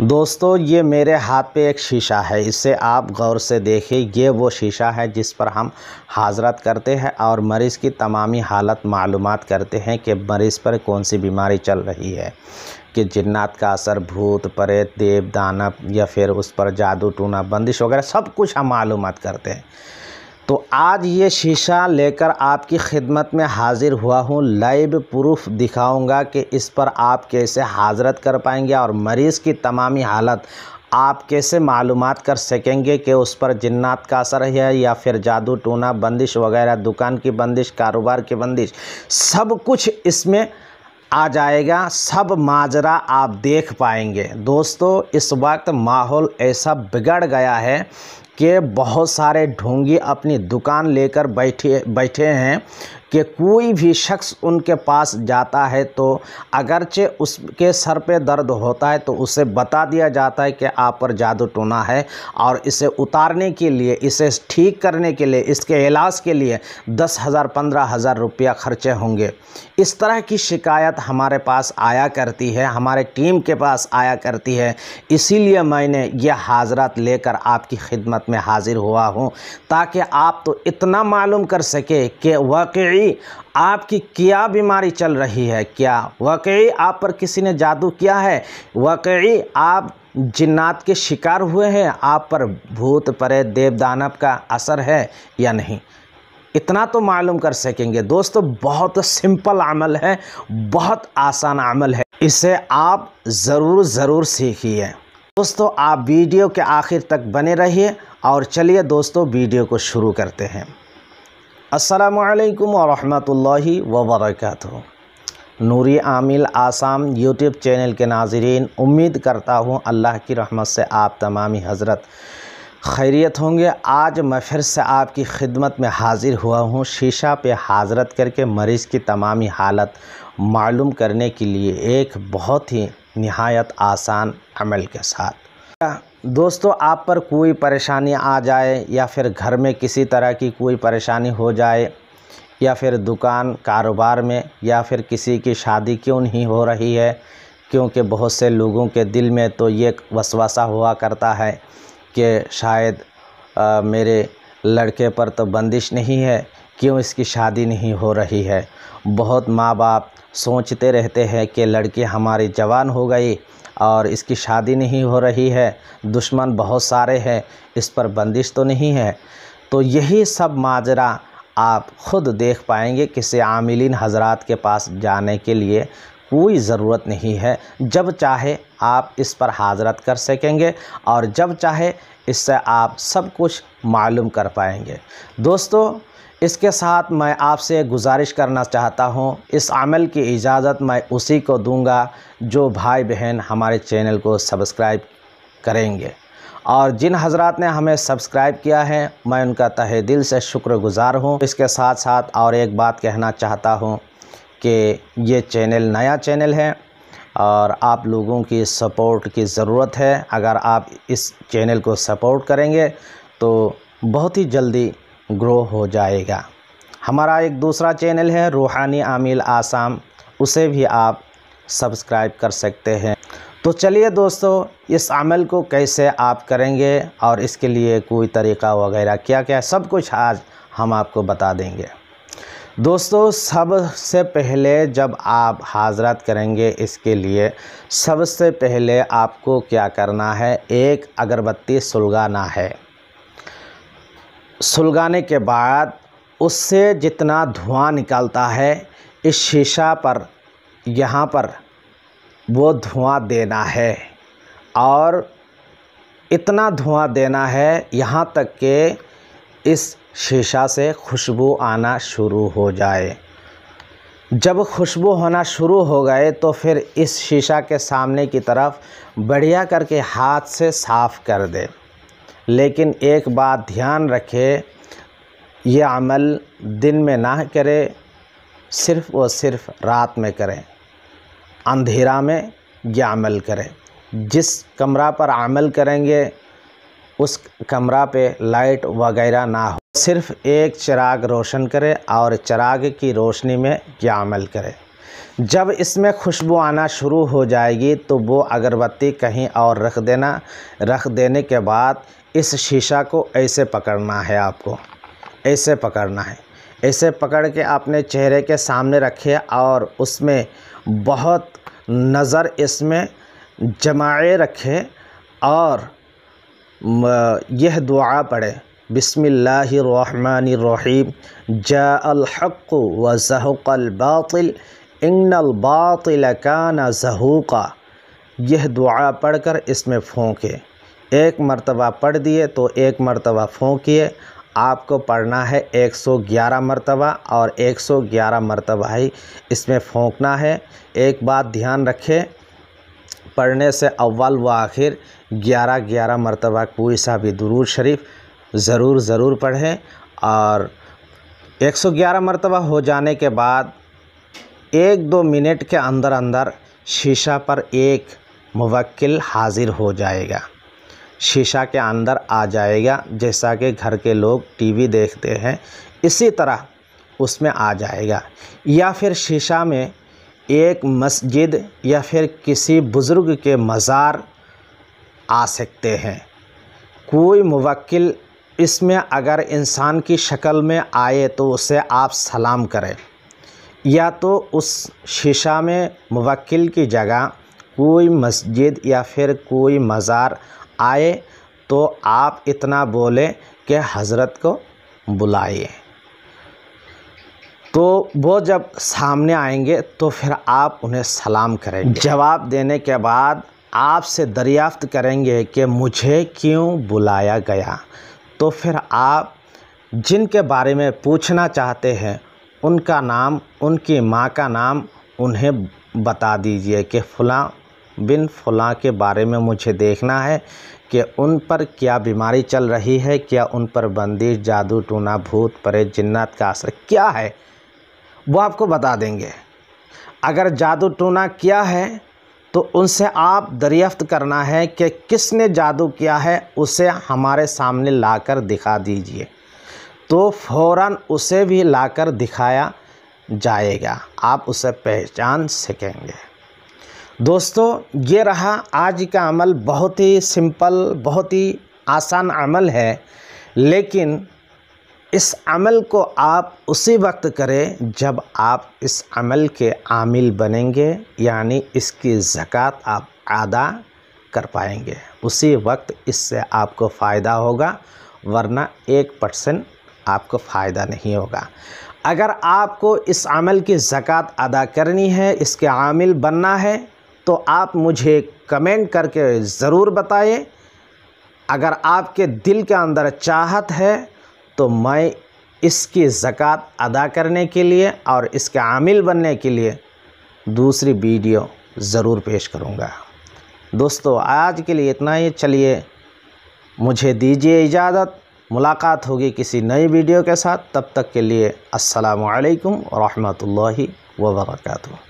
दोस्तों ये मेरे हाथ पे एक शीशा है इसे आप गौर से देखें ये वो शीशा है जिस पर हम हाजरत करते हैं और मरीज़ की तमामी हालत मालूम करते हैं कि मरीज़ पर कौन सी बीमारी चल रही है कि जन्नात का असर भूत परेत देव दानव या फिर उस पर जादू टूना बंदिश वगैरह सब कुछ हम मालूम करते हैं तो आज ये शीशा लेकर आपकी खिदमत में हाज़िर हुआ हूँ लाइव प्रूफ दिखाऊंगा कि इस पर आप कैसे हाजरत कर पाएंगे और मरीज़ की तमामी हालत आप कैसे मालूम कर सकेंगे कि उस पर जन्नात का असर है या फिर जादू टूना बंदिश वगैरह दुकान की बंदिश कारोबार की बंदिश सब कुछ इसमें आ जाएगा सब माजरा आप देख पाएंगे दोस्तों इस वक्त माहौल ऐसा बिगड़ गया है कि बहुत सारे ढोंगी अपनी दुकान लेकर बैठे बैठे हैं कि कोई भी शख्स उनके पास जाता है तो अगरचे उसके सर पे दर्द होता है तो उसे बता दिया जाता है कि आप पर जादू टोना है और इसे उतारने के लिए इसे ठीक करने के लिए इसके इलाज के लिए दस हज़ार पंद्रह हज़ार रुपया खर्चे होंगे इस तरह की शिकायत हमारे पास आया करती है हमारे टीम के पास आया करती है इसीलिए मैंने यह हाजरात लेकर आपकी खिदमत में हाज़िर हुआ हूँ ताकि आप तो इतना मालूम कर सके कि वाकई वाकई आपकी क्या बीमारी चल रही है क्या वाकई आप पर किसी ने जादू किया है वाकई आप जिन्नात के शिकार हुए हैं आप पर भूत परे देवदानव का असर है या नहीं इतना तो मालूम कर सकेंगे दोस्तों बहुत सिंपल अमल है बहुत आसान अमल है इसे आप ज़रूर ज़रूर सीखिए दोस्तों आप वीडियो के आखिर तक बने रहिए और चलिए दोस्तों वीडियो को शुरू करते हैं असलकम वरहि वबरक नूरी आमिल आसाम यूट्यूब चैनल के नाजरीन उम्मीद करता हूँ अल्लाह की रहमत से आप तमामी हज़रत खैरियत होंगे आज मैं फिर से आपकी खिदमत में हाज़िर हुआ हूँ शीशा पे हाजरत करके मरीज़ की तमामी हालत मालूम करने के लिए एक बहुत ही नहायत आसान अमल के साथ दोस्तों आप पर कोई परेशानी आ जाए या फिर घर में किसी तरह की कोई परेशानी हो जाए या फिर दुकान कारोबार में या फिर किसी की शादी क्यों नहीं हो रही है क्योंकि बहुत से लोगों के दिल में तो ये वसवासा हुआ करता है कि शायद आ, मेरे लड़के पर तो बंदिश नहीं है क्यों इसकी शादी नहीं हो रही है बहुत माँ बाप सोचते रहते हैं कि लड़की हमारी जवान हो गई और इसकी शादी नहीं हो रही है दुश्मन बहुत सारे हैं इस पर बंदिश तो नहीं है तो यही सब माजरा आप ख़ुद देख पाएंगे किसी आमिलीन हजरात के पास जाने के लिए कोई ज़रूरत नहीं है जब चाहे आप इस पर हाजरत कर सकेंगे और जब चाहे इससे आप सब कुछ मालूम कर पाएंगे दोस्तों इसके साथ मैं आपसे गुजारिश करना चाहता हूं इस अमल की इजाज़त मैं उसी को दूंगा जो भाई बहन हमारे चैनल को सब्सक्राइब करेंगे और जिन हजरात ने हमें सब्सक्राइब किया है मैं उनका तहे दिल से शुक्रगुजार हूं इसके साथ साथ और एक बात कहना चाहता हूं कि ये चैनल नया चैनल है और आप लोगों की सपोर्ट की ज़रूरत है अगर आप इस चैनल को सपोर्ट करेंगे तो बहुत ही जल्दी ग्रो हो जाएगा हमारा एक दूसरा चैनल है रूहानी आमिल आसाम उसे भी आप सब्सक्राइब कर सकते हैं तो चलिए दोस्तों इस अमल को कैसे आप करेंगे और इसके लिए कोई तरीका वगैरह क्या क्या सब कुछ आज हम आपको बता देंगे दोस्तों सबसे पहले जब आप हाजरत करेंगे इसके लिए सबसे पहले आपको क्या करना है एक अगरबत्ती सुलगाना है सुलगाने के बाद उससे जितना धुआँ निकलता है इस शीशा पर यहाँ पर वो धुआँ देना है और इतना धुआँ देना है यहाँ तक के इस शीशा से खुशबू आना शुरू हो जाए जब खुशबू होना शुरू हो गए तो फिर इस शीशा के सामने की तरफ बढ़िया करके हाथ से साफ़ कर दे लेकिन एक बात ध्यान रखे ये अमल दिन में ना करें सिर्फ़ और सिर्फ रात में करें अंधेरा में यह अमल करें जिस कमरा पर अमल करेंगे उस कमरा पे लाइट वगैरह ना हो सिर्फ़ एक चिराग रोशन करें और चिराग की रोशनी में यह अमल करें जब इसमें खुशबू आना शुरू हो जाएगी तो वो अगरबत्ती कहीं और रख देना रख देने के बाद इस शीशा को ऐसे पकड़ना है आपको ऐसे पकड़ना है ऐसे पकड़ के आपने चेहरे के सामने रखे और उसमें बहुत नज़र इसमें जमाए रखें और यह दुआ पढ़े बिसमीम जा अलहक़ व जहक़ल बातिल इन्नल बातिल काना जहूका यह दुआ पढ़कर इसमें फूँकें एक मरतबा पढ़ दिए तो एक मरतबा फूँकिए आपको पढ़ना है 111 मरतबा और 111 मरतबा ही इसमें फूँकना है एक बात ध्यान रखें पढ़ने से अव्वल व आखिर 11 11 मरतबा कोई सा भी दुरूद शरीफ ज़रूर ज़रूर पढ़ें और 111 मरतबा हो जाने के बाद एक दो मिनट के अंदर अंदर शीशा पर एक मुवक्किल हाज़िर हो जाएगा शीशा के अंदर आ जाएगा जैसा कि घर के लोग टीवी देखते हैं इसी तरह उसमें आ जाएगा या फिर शीशा में एक मस्जिद या फिर किसी बुज़ुर्ग के मज़ार आ सकते हैं कोई मुवक्किल इसमें अगर इंसान की शक्ल में आए तो उसे आप सलाम करें या तो उस शीशा में मुवक्किल की जगह कोई मस्जिद या फिर कोई मज़ार आए तो आप इतना बोलें कि हज़रत को बुलाइए तो वो जब सामने आएंगे तो फिर आप उन्हें सलाम करें जवाब देने के बाद आपसे दरियाफ्त करेंगे कि मुझे क्यों बुलाया गया तो फिर आप जिनके बारे में पूछना चाहते हैं उनका नाम उनकी माँ का नाम उन्हें बता दीजिए कि फ़लाँ बिन फ़लाँ के बारे में मुझे देखना है कि उन पर क्या बीमारी चल रही है क्या उन पर बंदिश जादू टूना भूत परे जिन्नत का असर क्या है वो आपको बता देंगे अगर जादू टूना क्या है तो उनसे आप दरियाफ्त करना है कि किसने जादू किया है उसे हमारे सामने लाकर दिखा दीजिए तो फ़ौर उसे भी लाकर दिखाया जाएगा आप उसे पहचान सकेंगे दोस्तों ये रहा आज का अमल बहुत ही सिंपल बहुत ही आसान अमल है लेकिन इस अमल को आप उसी वक्त करें जब आप इस अमल के आमिल बनेंगे यानी इसकी ज़क़़त आप अदा कर पाएंगे उसी वक्त इससे आपको फ़ायदा होगा वरना एक परसेंट आपको फ़ायदा नहीं होगा अगर आपको इस अमल की ज़क़़त अदा करनी है इसके आमिल बनना है तो आप मुझे कमेंट करके ज़रूर बताएं अगर आपके दिल के अंदर चाहत है तो मैं इसकी ज़क़़त अदा करने के लिए और इसके आमिल बनने के लिए दूसरी वीडियो ज़रूर पेश करूँगा दोस्तों आज के लिए इतना ही चलिए मुझे दीजिए इजाज़त मुलाकात होगी किसी नई वीडियो के साथ तब तक के लिए अस्सलाम वालेकुम रहमतुल्लाहि